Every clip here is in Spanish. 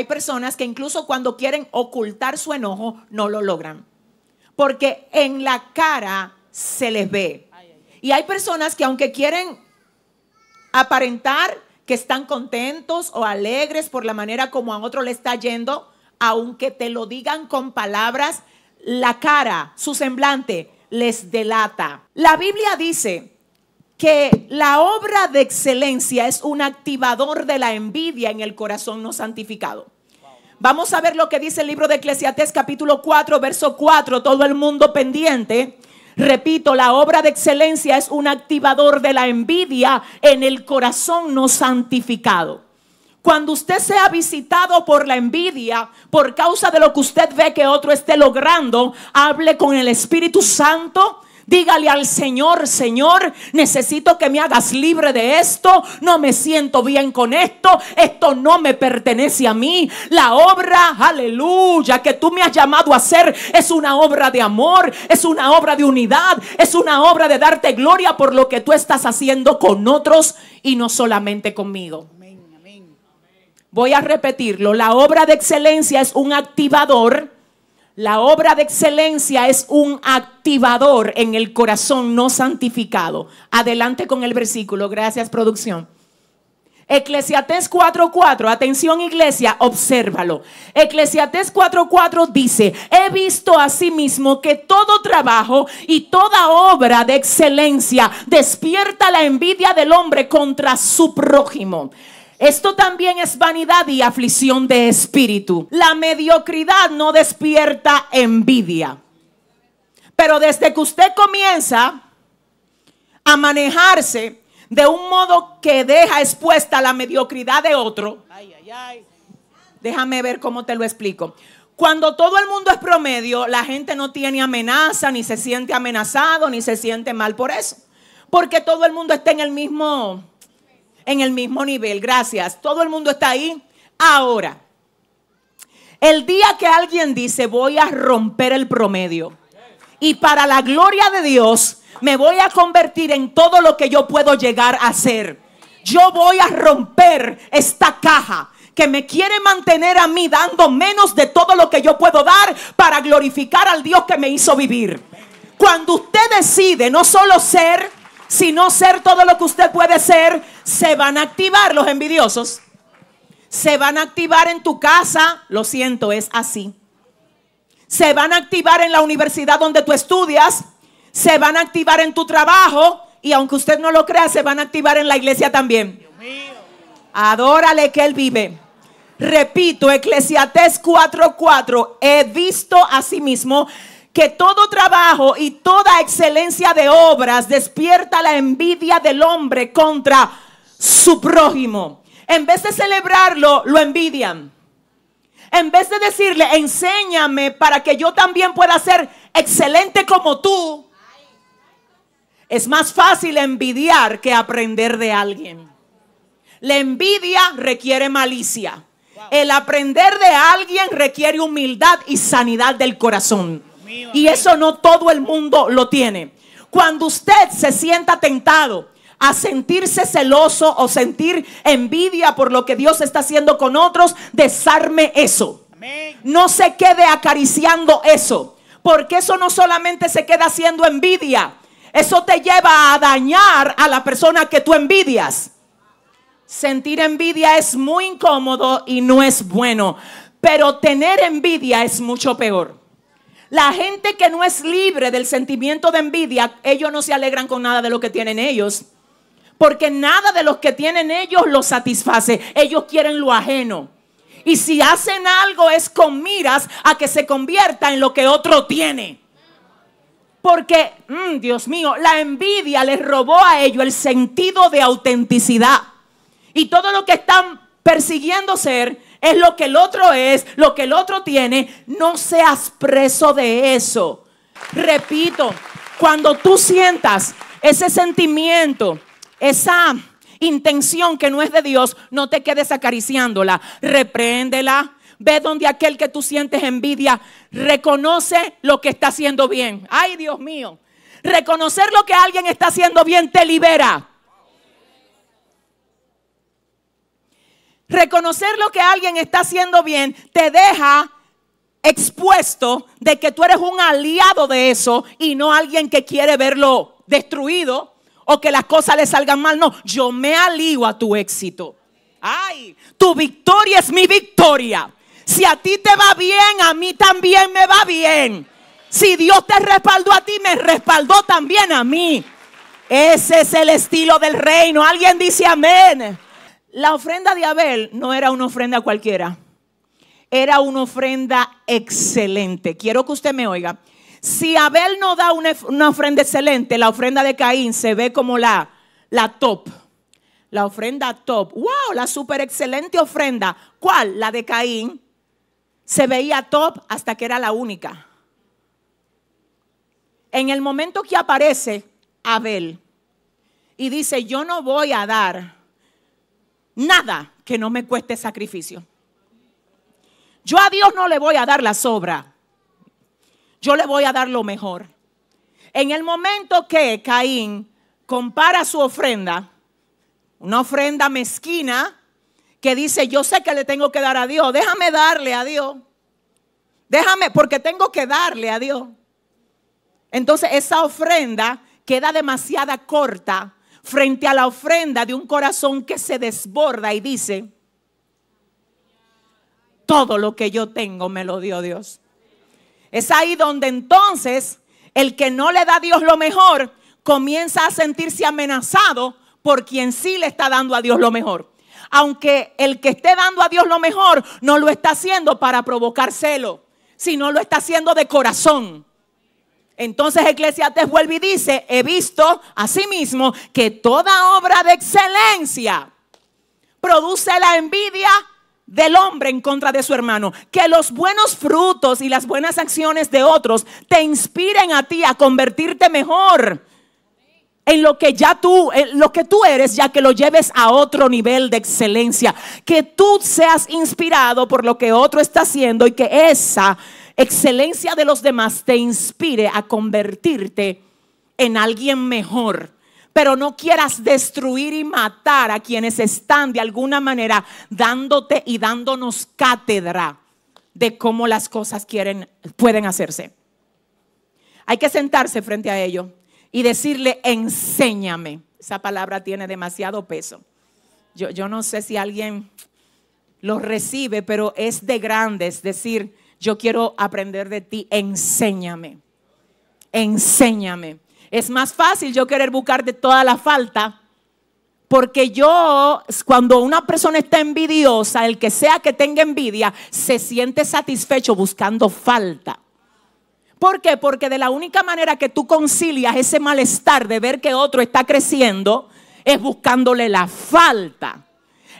hay personas que incluso cuando quieren ocultar su enojo, no lo logran. Porque en la cara se les ve. Y hay personas que aunque quieren aparentar que están contentos o alegres por la manera como a otro le está yendo, aunque te lo digan con palabras, la cara, su semblante, les delata. La Biblia dice que la obra de excelencia es un activador de la envidia en el corazón no santificado. Vamos a ver lo que dice el libro de Eclesiastés capítulo 4, verso 4, todo el mundo pendiente. Repito, la obra de excelencia es un activador de la envidia en el corazón no santificado. Cuando usted sea visitado por la envidia, por causa de lo que usted ve que otro esté logrando, hable con el Espíritu Santo Dígale al Señor, Señor, necesito que me hagas libre de esto. No me siento bien con esto. Esto no me pertenece a mí. La obra, aleluya, que tú me has llamado a hacer es una obra de amor, es una obra de unidad, es una obra de darte gloria por lo que tú estás haciendo con otros y no solamente conmigo. Voy a repetirlo, la obra de excelencia es un activador la obra de excelencia es un activador en el corazón no santificado. Adelante con el versículo. Gracias, producción. eclesiates 4:4, atención iglesia, obsérvalo. eclesiates 4:4 dice, he visto mismo que todo trabajo y toda obra de excelencia despierta la envidia del hombre contra su prójimo. Esto también es vanidad y aflicción de espíritu. La mediocridad no despierta envidia. Pero desde que usted comienza a manejarse de un modo que deja expuesta la mediocridad de otro, déjame ver cómo te lo explico. Cuando todo el mundo es promedio, la gente no tiene amenaza, ni se siente amenazado, ni se siente mal por eso. Porque todo el mundo está en el mismo en el mismo nivel. Gracias. Todo el mundo está ahí. Ahora, el día que alguien dice voy a romper el promedio y para la gloria de Dios me voy a convertir en todo lo que yo puedo llegar a ser. Yo voy a romper esta caja que me quiere mantener a mí dando menos de todo lo que yo puedo dar para glorificar al Dios que me hizo vivir. Cuando usted decide no solo ser, si no ser todo lo que usted puede ser, se van a activar los envidiosos. Se van a activar en tu casa, lo siento, es así. Se van a activar en la universidad donde tú estudias, se van a activar en tu trabajo y aunque usted no lo crea, se van a activar en la iglesia también. Adórale que él vive. Repito, eclesiates 4:4, he visto a sí mismo que todo trabajo y toda excelencia de obras despierta la envidia del hombre contra su prójimo. En vez de celebrarlo, lo envidian. En vez de decirle, enséñame para que yo también pueda ser excelente como tú, es más fácil envidiar que aprender de alguien. La envidia requiere malicia. El aprender de alguien requiere humildad y sanidad del corazón. Y eso no todo el mundo lo tiene. Cuando usted se sienta tentado a sentirse celoso o sentir envidia por lo que Dios está haciendo con otros, desarme eso. No se quede acariciando eso, porque eso no solamente se queda haciendo envidia, eso te lleva a dañar a la persona que tú envidias. Sentir envidia es muy incómodo y no es bueno, pero tener envidia es mucho peor. La gente que no es libre del sentimiento de envidia, ellos no se alegran con nada de lo que tienen ellos. Porque nada de lo que tienen ellos los satisface. Ellos quieren lo ajeno. Y si hacen algo es con miras a que se convierta en lo que otro tiene. Porque, mm, Dios mío, la envidia les robó a ellos el sentido de autenticidad. Y todo lo que están persiguiendo ser es lo que el otro es, lo que el otro tiene. No seas preso de eso. Repito, cuando tú sientas ese sentimiento, esa intención que no es de Dios, no te quedes acariciándola. Repréndela. Ve donde aquel que tú sientes envidia reconoce lo que está haciendo bien. Ay, Dios mío. Reconocer lo que alguien está haciendo bien te libera. Reconocer lo que alguien está haciendo bien te deja expuesto de que tú eres un aliado de eso y no alguien que quiere verlo destruido o que las cosas le salgan mal. No, yo me alío a tu éxito. Ay, tu victoria es mi victoria. Si a ti te va bien, a mí también me va bien. Si Dios te respaldó a ti, me respaldó también a mí. Ese es el estilo del reino. Alguien dice amén. La ofrenda de Abel no era una ofrenda cualquiera, era una ofrenda excelente. Quiero que usted me oiga. Si Abel no da una, ofrenda excelente, la ofrenda de Caín se ve como la, la top. La ofrenda top. ¡Wow! La super excelente ofrenda. ¿Cuál? La de Caín. Se veía top hasta que era la única. En el momento que aparece Abel y dice, yo no voy a dar nada que no me cueste sacrificio. Yo a Dios no le voy a dar la sobra. Yo le voy a dar lo mejor. En el momento que Caín compara su ofrenda, una ofrenda mezquina, que dice, yo sé que le tengo que dar a Dios, déjame darle a Dios. Déjame, porque tengo que darle a Dios. Entonces esa ofrenda queda demasiada corta frente a la ofrenda de un corazón que se desborda y dice, todo lo que yo tengo me lo dio Dios. Es ahí donde entonces el que no le da a Dios lo mejor comienza a sentirse amenazado por quien sí le está dando a Dios lo mejor. Aunque el que esté dando a Dios lo mejor no lo está haciendo para provocar celo, sino lo está haciendo de corazón. Entonces Eclesiastes vuelve y dice, he visto asimismo que toda obra de excelencia produce la envidia del hombre en contra de su hermano. Que los buenos frutos y las buenas acciones de otros te inspiren a ti a convertirte mejor en lo que ya tú, lo que tú eres, ya que lo lleves a otro nivel de excelencia. Que tú seas inspirado por lo que otro está haciendo y que esa excelencia de los demás te inspire a convertirte en alguien mejor. Pero no quieras destruir y matar a quienes están de alguna manera dándote y dándonos cátedra de cómo las cosas quieren, pueden hacerse. Hay que sentarse frente a ello y decirle, enséñame. Esa palabra tiene demasiado peso. Yo, no sé si alguien lo recibe, pero es de grandes decir, yo quiero aprender de ti, enséñame, enséñame. Es más fácil yo querer buscar de toda la falta, porque yo, cuando una persona está envidiosa, el que sea que tenga envidia, se siente satisfecho buscando falta. ¿Por qué? Porque de la única manera que tú concilias ese malestar de ver que otro está creciendo es buscándole la falta.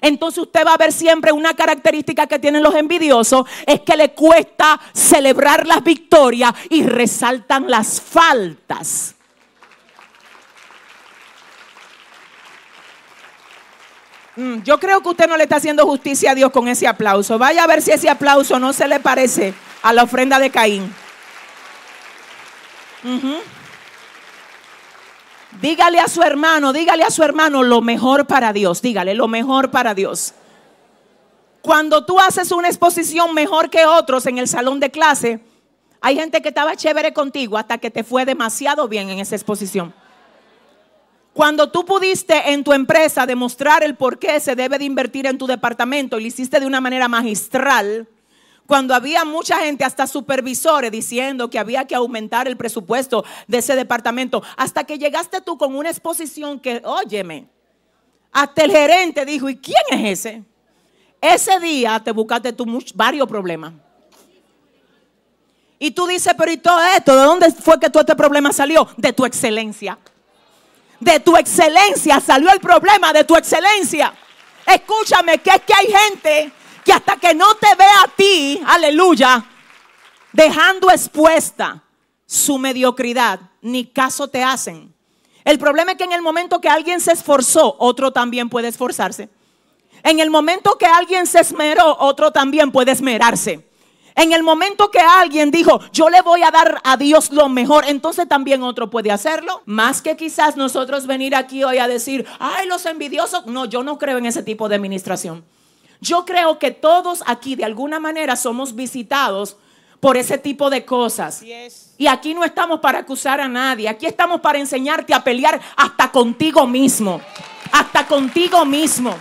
Entonces usted va a ver siempre una característica que tienen los envidiosos, es que le cuesta celebrar las victorias y resaltan las faltas. Mm, yo creo que usted no le está haciendo justicia a Dios con ese aplauso. Vaya a ver si ese aplauso no se le parece a la ofrenda de Caín. Dígale a su hermano, dígale a su hermano lo mejor para Dios, dígale lo mejor para Dios. Cuando tú haces una exposición mejor que otros en el salón de clase, hay gente que estaba chévere contigo hasta que te fue demasiado bien en esa exposición. Cuando tú pudiste en tu empresa demostrar el por qué se debe de invertir en tu departamento y lo hiciste de una manera magistral, cuando había mucha gente, hasta supervisores, diciendo que había que aumentar el presupuesto de ese departamento, hasta que llegaste tú con una exposición que, óyeme, hasta el gerente dijo, ¿y quién es ese? Ese día te buscaste tú varios problemas. Y tú dices, pero ¿y todo esto? ¿De dónde fue que todo este problema salió? De tu excelencia. De tu excelencia salió el problema, de tu excelencia. Escúchame, que es que hay gente que hasta que no te vea a ti, aleluya, dejando expuesta su mediocridad, ni caso te hacen. El problema es que en el momento que alguien se esforzó, otro también puede esforzarse. En el momento que alguien se esmeró, otro también puede esmerarse. En el momento que alguien dijo, yo le voy a dar a Dios lo mejor, entonces también otro puede hacerlo. Más que quizás nosotros venir aquí hoy a decir, ay, los envidiosos. No, yo no creo en ese tipo de administración. Yo creo que todos aquí de alguna manera somos visitados por ese tipo de cosas. Y aquí no estamos para acusar a nadie, aquí estamos para enseñarte a pelear hasta contigo mismo, hasta contigo mismo.